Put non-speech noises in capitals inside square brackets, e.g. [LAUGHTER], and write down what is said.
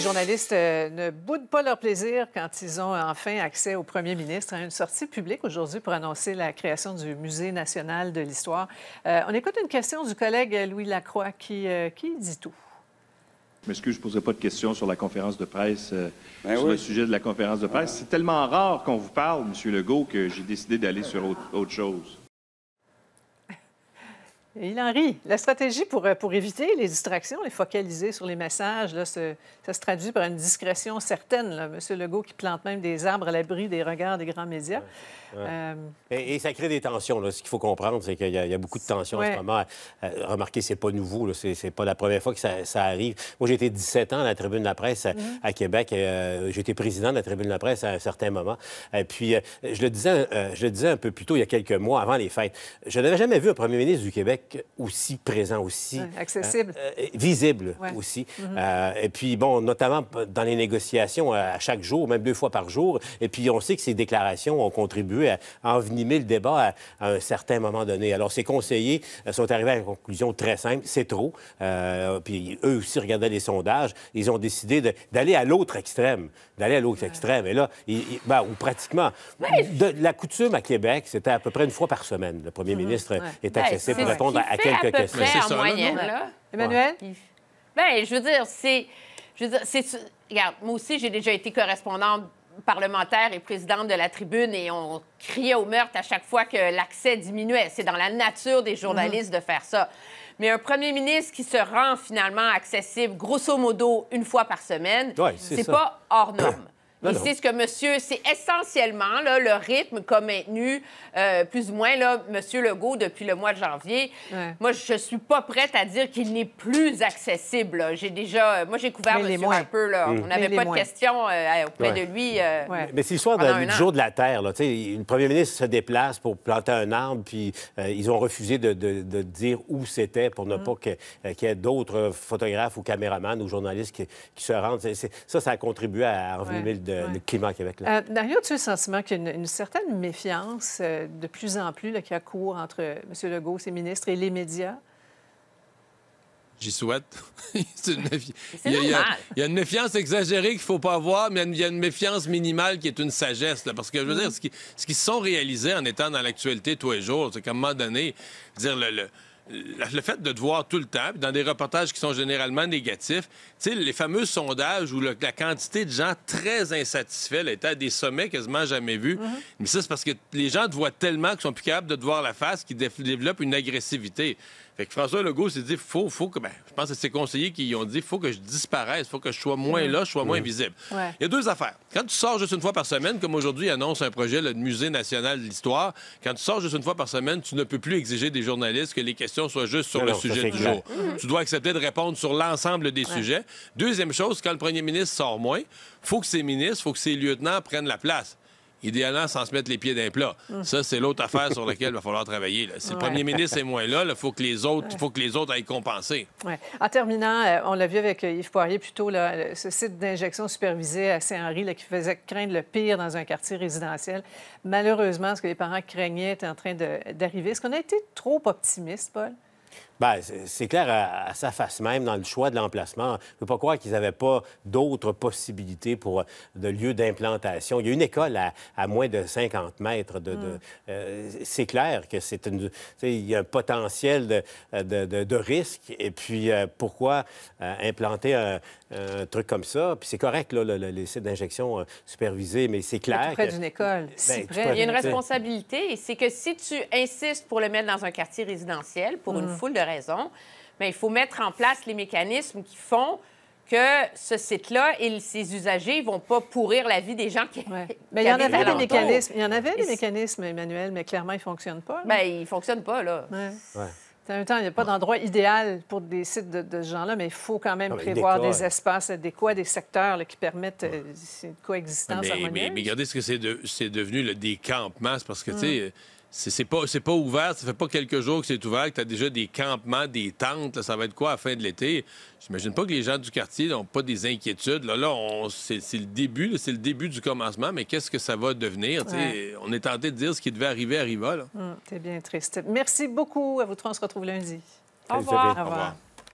les journalistes euh, ne boudent pas leur plaisir quand ils ont enfin accès au premier ministre à une sortie publique aujourd'hui pour annoncer la création du Musée national de l'histoire. Euh, on écoute une question du collègue Louis Lacroix qui, euh, qui dit tout. Je m'excuse, je ne poserai pas de questions sur la conférence de presse, ben sur le sujet de la conférence de presse. C'est tellement rare qu'on vous parle, M. Legault, que j'ai décidé d'aller sur autre chose il en rit. La stratégie pour, euh, pour éviter les distractions, les focaliser sur les messages, ça se traduit par une discrétion certaine. Là. Monsieur Legault qui plante même des arbres à l'abri des regards des grands médias. Euh, et, ça crée des tensions. Ce qu'il faut comprendre, c'est qu'il y, a beaucoup de tensions en ce moment. Euh, remarquez, c'est pas nouveau. C'est pas la première fois que ça, arrive. Moi, j'ai été 17 ans à la Tribune de la presse à, mhm. Québec. J'ai J'étais président de la Tribune de la presse à un certain moment. Et puis, je, le disais, je le disais un peu plus tôt, il y a quelques mois, avant les fêtes, je n'avais jamais vu un premier ministre du Québec aussi présent, aussi. Euh, accessible. Euh, visible aussi. Mhm. Euh, et puis, bon, notamment dans les négociations à chaque jour, même deux fois par jour. Et puis, on sait que ces déclarations ont contribué à envenimer le débat à, un certain moment donné. Alors, ces conseillers sont arrivés à une conclusion très simple c'est trop. puis, eux aussi regardaient les sondages. Ils ont décidé d'aller à l'autre extrême. D'aller à l'autre extrême. Et là, ben, ou pratiquement. De, la coutume à Québec, c'était à peu près une fois par semaine. Le premier mhm. ministre est ben, accessible pour répondre à, à quelques peu questions. moyenne, Emmanuel? Bien, je veux dire, c'est. Je veux dire, c'est. Regarde, moi aussi, j'ai déjà été correspondante parlementaire et présidente de la tribune et on criait au meurtre à chaque fois que l'accès diminuait. C'est dans la nature des journalistes de faire ça. Mais un premier ministre qui se rend finalement accessible, grosso modo, une fois par semaine, c'est pas hors norme c'est ce que monsieur, c'est essentiellement le rythme qu'a maintenu euh, plus ou moins là, monsieur Legault depuis le mois de janvier. Moi, je ne suis pas prête à dire qu'il n'est plus accessible. J'ai déjà, euh, moi, j'ai couvert monsieur un peu. Mmh. On n'avait pas de questions euh, auprès de lui. Mais c'est l'histoire du jour de la Terre. Le premier ministre se déplace pour planter un arbre, puis ils ont refusé de, dire où c'était pour ne mmh. pas qu'il y ait d'autres photographes ou caméramans ou journalistes qui, se rendent. Ça, ça a contribué à le le climat Québec. Là. Dario, euh, tu as le sentiment qu'il y a une, certaine méfiance euh, de plus en plus qui a cours entre euh, M. Legault, ses ministres et les médias? J'y souhaite. il, y a, une méfiance exagérée qu'il ne faut pas avoir, mais il y a une méfiance minimale qui est une sagesse. parce que, je veux mm. dire, ce qui se sont réalisés en étant dans l'actualité tous les jours, c'est qu'à un moment donné, dire, le le fait de te voir tout le temps, dans des reportages qui sont généralement négatifs, les fameux sondages où la quantité de gens très insatisfaits l'état à des sommets quasiment jamais vus. Mhm. Mais ça, c'est parce que les gens te voient tellement qu'ils sont plus capables de te voir la face qu'ils développent une agressivité que François Legault s'est dit, faut, faut que, ben, je pense que c'est ses conseillers qui ont dit, faut que je disparaisse, faut que je sois moins mm. là, je sois moins mm. visible. Il y a deux affaires. Quand tu sors juste une fois par semaine, comme aujourd'hui annonce un projet, le Musée national de l'histoire, quand tu sors juste une fois par semaine, tu ne peux plus exiger des journalistes que les questions soient juste sur le sujet du jour. Mm-hmm. Tu dois accepter de répondre sur l'ensemble des sujets. Deuxième chose, quand le premier ministre sort moins, faut que ses ministres, faut que ses lieutenants prennent la place idéalement sans se mettre les pieds d'un plat. Mm. Ça, c'est l'autre affaire sur laquelle il va falloir travailler. Si le premier ministre est moins là, il faut que les autres, faut que les autres aillent compenser. En terminant, euh, on l'a vu avec euh, Yves Poirier plus tôt, ce site d'injection supervisée à Saint-Henri qui faisait craindre le pire dans un quartier résidentiel. Malheureusement, ce que les parents craignaient était en train d'arriver. Est-ce qu'on a été trop optimiste, Paul? Ben, c'est clair à, sa face même dans le choix de l'emplacement. Je ne peux pas croire qu'ils n'avaient pas d'autres possibilités pour de lieu d'implantation. Il y a une école à, moins de 50 mètres. Mm. Euh, c'est clair que c'est y a un potentiel de, risque. Et puis, euh, pourquoi euh, implanter un, truc comme ça? Puis c'est correct, le, les sites d'injection supervisés, mais c'est clair. école. Il y a une responsabilité. C'est que si tu insistes pour le mettre dans un quartier résidentiel, pour une mm. foule de mais il faut mettre en place les mécanismes qui font que ce site-là et ses usagers ne vont pas pourrir la vie des gens qui. [LAUGHS] Mais il y en avait des mécanismes. Il y en avait des mécanismes, Emmanuel, mais clairement, ils ne fonctionnent pas. Bien, ils ne fonctionnent pas, là. En même temps, il n'y a pas d'endroit idéal pour des sites de, de ce genre-là, mais il faut quand même prévoir des espaces adéquats, des secteurs qui permettent une euh, coexistence mais, Mais, regardez ce que c'est de, devenu, le décampement. parce que, tu sais, hum. euh, c'est pas, pas ouvert, ça fait pas quelques jours que c'est ouvert, que tu as déjà des campements, des tentes, ça va être quoi à la fin de l'été? J'imagine pas que les gens du quartier n'ont pas des inquiétudes. Là, là c'est le début, c'est le début du commencement, mais qu'est-ce que ça va devenir? On est tenté de dire ce qui devait arriver arriva. Là. Hum, bien triste. Merci beaucoup à vous trois, on se retrouve lundi. Au revoir. Au revoir.